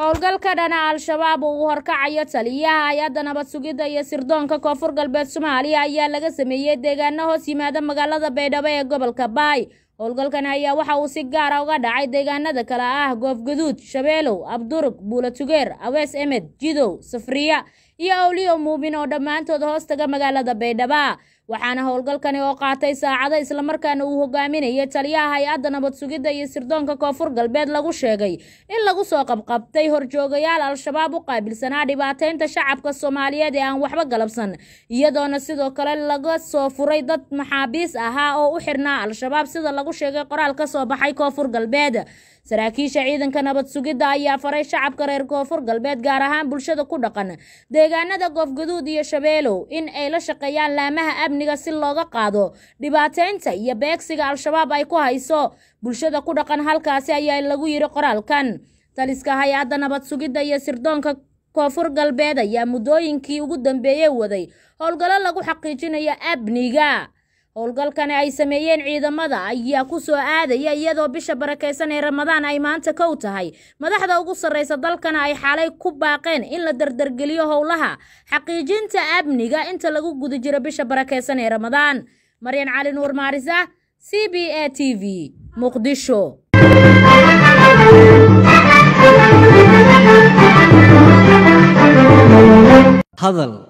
howlgalka dhana al-shabaab uu horkacayo taliyaha hay-adda nabad sugidda iyo sirdoonka koonfur galbeed soomaaliya ayaa laga sameeyey deegaano hoos yimaada magaalada baydhabo ee gobolka baay howlgalkan ayaa waxa uu si gaara ah uga dhacay deegaanada kale ah goofguduud shabeelow abdurug buulatugeer awees emed jidow safriya iyo awliyo muumin oo dhammaantood hoostaga magaalada baydhaba waxaana howlgalkani oo qaatay saacado islamarkaana uu hogaaminayay taliyaha hay-adda nabad iyo sirdoonka koonfur galbeed lagu sheegay in lagu soo qabqabtay horjoogayaal al-shabaab u qaabilsanaa dhibaateynta shacabka soomaaliyeed ee aan waxba galabsan iyadoona sidoo kale laga soo furay dad maxaabiis ahaa oo u xirnaa al-shabaab sida lagu sheegay qoraal ka soo baxay koonfur galbeed saraakiisha ciidanka nabad ayaa faray shacabka reer koonfur galbeed gaar ahaan bulshada ku dhaqan deegaanada goofgaduud iyo shabeelow in ay la shaqeeyaan laamaha amni amniga si looga qaado dhibaataynta iyo beegsiga al-shabaab ay ku hayso bulshada ku dhaqan halkaasi ayaa lagu yidhi qoraalkan taliska hay-adda nabad sugidda iyo sirdoonka koonfur galbeed ayaa muddooyinkii ugu dambeeyey waday howlgallo lagu xaqiijinayo abniga howlgalkani ay sameeyeen ciidamada ayaa ku soo aadaya iyadoo bisha barakaysan ee ramadaan ay maanta kow tahay madaxda ugu sarraysa dalkana ay xalay ku baaqeen in la dardargeliyo howlaha xaqiijinta amniga inta lagu guda jiro bisha barakaysan ee ramadaan maryan cali nuur maarisa c b a t v muqdisho hadal